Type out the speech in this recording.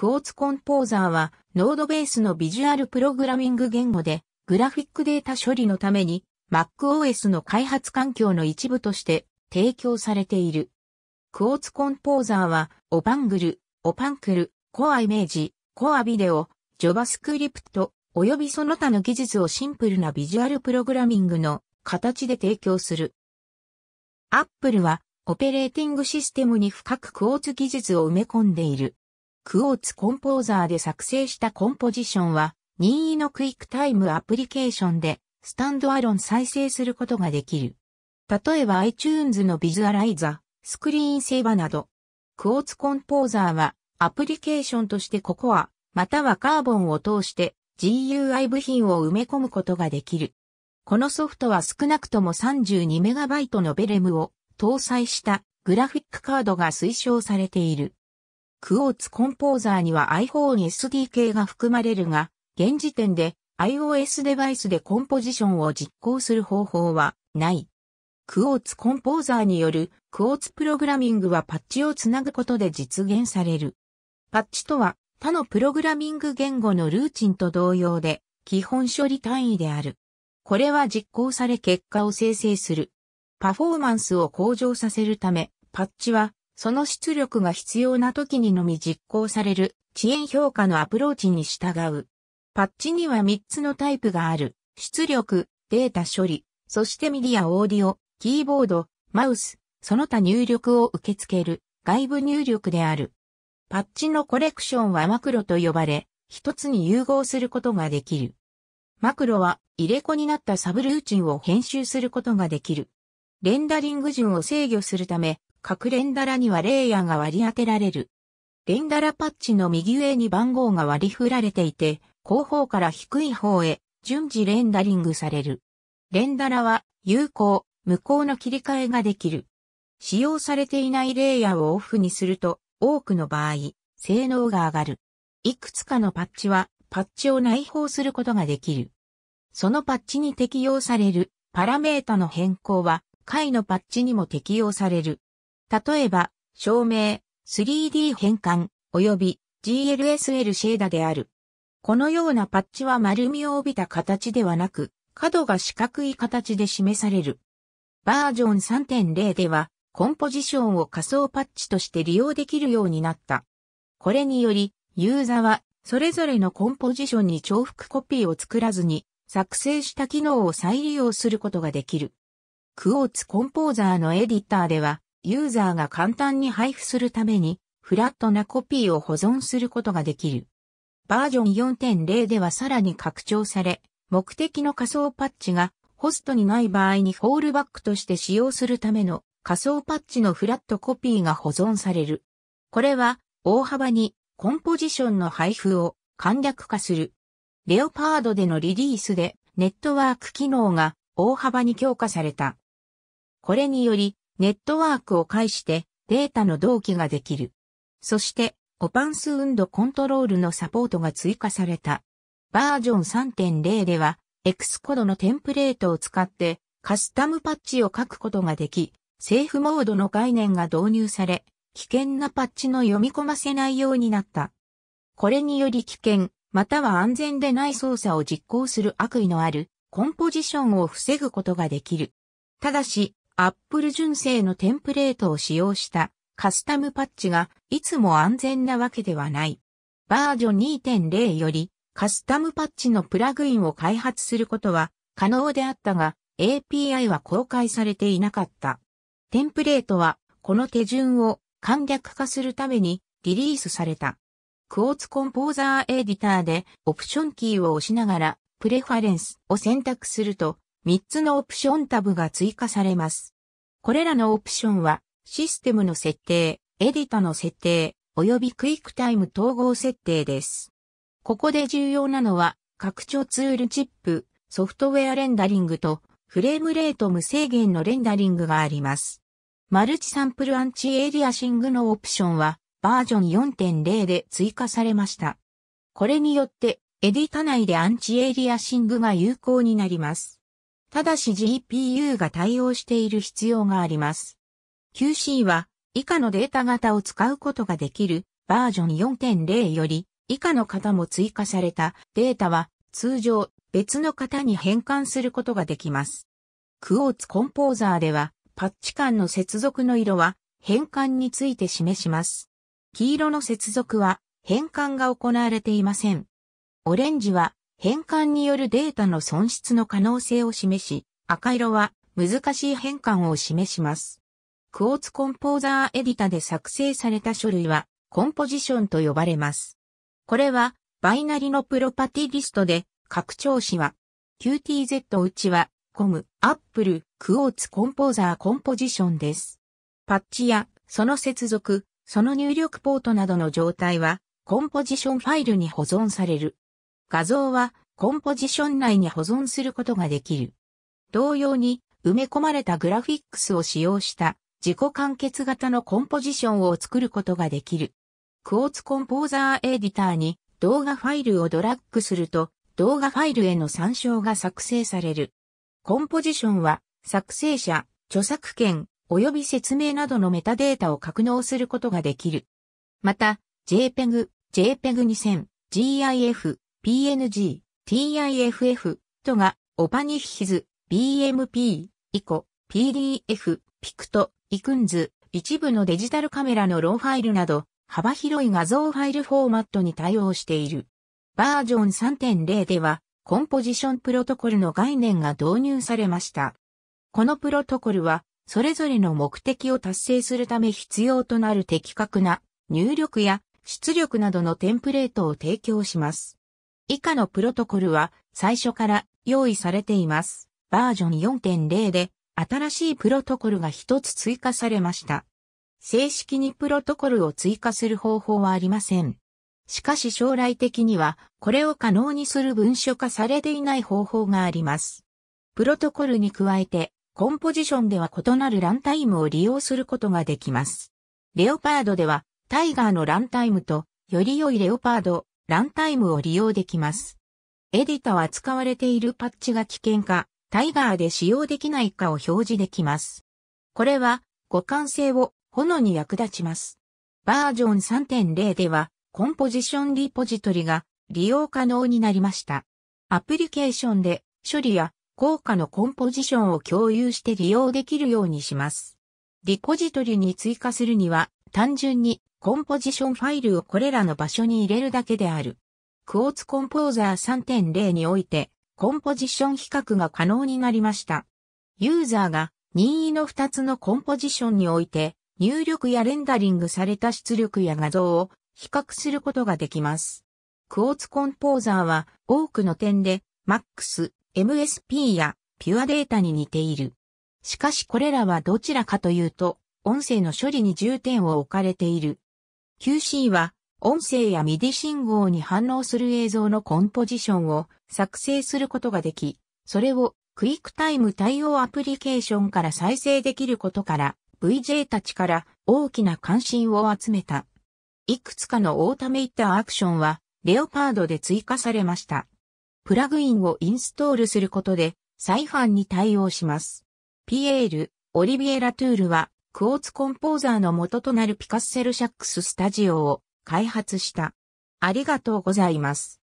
クオーツコンポーザーは、ノードベースのビジュアルプログラミング言語で、グラフィックデータ処理のために、MacOS の開発環境の一部として提供されている。クオーツコンポーザーは、オパングル、オパンクル、コアイメージ、コアビデオ、JavaScript、およびその他の技術をシンプルなビジュアルプログラミングの形で提供する。Apple は、オペレーティングシステムに深くクオーツ技術を埋め込んでいる。クォーツコンポーザーで作成したコンポジションは、任意のクイックタイムアプリケーションで、スタンドアロン再生することができる。例えば iTunes のビジュアライザ、スクリーンセーバーなど。クォーツコンポーザーは、アプリケーションとしてココア、またはカーボンを通して GUI 部品を埋め込むことができる。このソフトは少なくとも 32MB のベレムを搭載したグラフィックカードが推奨されている。クオーツコンポーザーには iPhone SDK が含まれるが、現時点で iOS デバイスでコンポジションを実行する方法はない。クオーツコンポーザーによるクオーツプログラミングはパッチをつなぐことで実現される。パッチとは他のプログラミング言語のルーチンと同様で基本処理単位である。これは実行され結果を生成する。パフォーマンスを向上させるため、パッチはその出力が必要な時にのみ実行される遅延評価のアプローチに従う。パッチには3つのタイプがある。出力、データ処理、そしてミディアオーディオ、キーボード、マウス、その他入力を受け付ける外部入力である。パッチのコレクションはマクロと呼ばれ、一つに融合することができる。マクロは入れ子になったサブルーチンを編集することができる。レンダリング順を制御するため、各連ダラにはレイヤーが割り当てられる。連ダラパッチの右上に番号が割り振られていて、後方から低い方へ順次レンダリングされる。レンダラは有効、無効の切り替えができる。使用されていないレイヤーをオフにすると、多くの場合、性能が上がる。いくつかのパッチは、パッチを内包することができる。そのパッチに適用されるパラメータの変更は、位のパッチにも適用される。例えば、照明、3D 変換、及び GLSL シェーダである。このようなパッチは丸みを帯びた形ではなく、角が四角い形で示される。バージョン3.0では、コンポジションを仮想パッチとして利用できるようになった。これにより、ユーザは、それぞれのコンポジションに重複コピーを作らずに、作成した機能を再利用することができる。クォーツコンポーザーのエディターでは、ユーザーが簡単に配布するために、フラットなコピーを保存することができる。バージョン4.0ではさらに拡張され、目的の仮想パッチがホストにない場合にフォールバックとして使用するための仮想パッチのフラットコピーが保存される。これは大幅にコンポジションの配布を簡略化する。レオパードでのリリースでネットワーク機能が大幅に強化された。これによりネットワークを介してデータの同期ができる。そして、オパンス運動コントロールのサポートが追加された。バージョン3.0では、X コードのテンプレートを使ってカスタムパッチを書くことができ、セーフモードの概念が導入され、危険なパッチの読み込ませないようになった。これにより危険、または安全でない操作を実行する悪意のあるコンポジションを防ぐことができる。ただし、Apple 純正のテンプレートを使用したカスタムパッチがいつも安全なわけではない。バージョン2.0よりカスタムパッチのプラグインを開発することは可能であったが API は公開されていなかった。テンプレートはこの手順を簡略化するためにリリースされた。クォーツコンポーザーエディターでオプションキーを押しながらプレファレンスを選択すると3つのオプションタブが追加されます。これらのオプションは、システムの設定、エディタの設定、及びクイックタイム統合設定です。ここで重要なのは、拡張ツールチップ、ソフトウェアレンダリングと、フレームレート無制限のレンダリングがあります。マルチサンプルアンチエリアシングのオプションは、バージョン4.0で追加されました。これによって、エディタ内でアンチエリアシングが有効になります。ただし GPU が対応している必要があります。QC は以下のデータ型を使うことができるバージョン4.0より以下の型も追加されたデータは通常別の型に変換することができます。クオーツコンポーザーではパッチ間の接続の色は変換について示します。黄色の接続は変換が行われていません。オレンジは変換によるデータの損失の可能性を示し、赤色は難しい変換を示します。クォーツコンポーザーエディタで作成された書類はコンポジションと呼ばれます。これはバイナリのプロパティリストで拡張子は QTZ うちはコム、アップル、クォーツコンポーザーコンポジションです。パッチやその接続、その入力ポートなどの状態はコンポジションファイルに保存される。画像はコンポジション内に保存することができる。同様に埋め込まれたグラフィックスを使用した自己完結型のコンポジションを作ることができる。クオーツコンポーザーエディターに動画ファイルをドラッグすると動画ファイルへの参照が作成される。コンポジションは作成者、著作権及び説明などのメタデータを格納することができる。また JPEG、JPEG2000、GIF、PNG、TIFF、とが、オパニヒズ、BMP、イコ、PDF、ピクト、イクンズ、一部のデジタルカメラのローファイルなど、幅広い画像ファイルフォーマットに対応している。バージョン3.0では、コンポジションプロトコルの概念が導入されました。このプロトコルは、それぞれの目的を達成するため必要となる的確な入力や出力などのテンプレートを提供します。以下のプロトコルは最初から用意されています。バージョン4.0で新しいプロトコルが一つ追加されました。正式にプロトコルを追加する方法はありません。しかし将来的にはこれを可能にする文書化されていない方法があります。プロトコルに加えてコンポジションでは異なるランタイムを利用することができます。レオパードではタイガーのランタイムとより良いレオパードランタイムを利用できます。エディタは使われているパッチが危険か、タイガーで使用できないかを表示できます。これは互換性を炎に役立ちます。バージョン3.0ではコンポジションリポジトリが利用可能になりました。アプリケーションで処理や効果のコンポジションを共有して利用できるようにします。リポジトリに追加するには単純にコンポジションファイルをこれらの場所に入れるだけである。クォーツコンポーザー3.0において、コンポジション比較が可能になりました。ユーザーが任意の2つのコンポジションにおいて、入力やレンダリングされた出力や画像を比較することができます。クォーツコンポーザーは多くの点で MAX、MSP やピュアデータに似ている。しかしこれらはどちらかというと、音声の処理に重点を置かれている。QC は音声やミデ i 信号に反応する映像のコンポジションを作成することができ、それをクイックタイム対応アプリケーションから再生できることから VJ たちから大きな関心を集めた。いくつかのオータメイターアクションはレオパードで追加されました。プラグインをインストールすることで再販に対応します。ピエール、オリビエラトゥールはクォーツコンポーザーの元となるピカッセルシャックススタジオを開発した。ありがとうございます。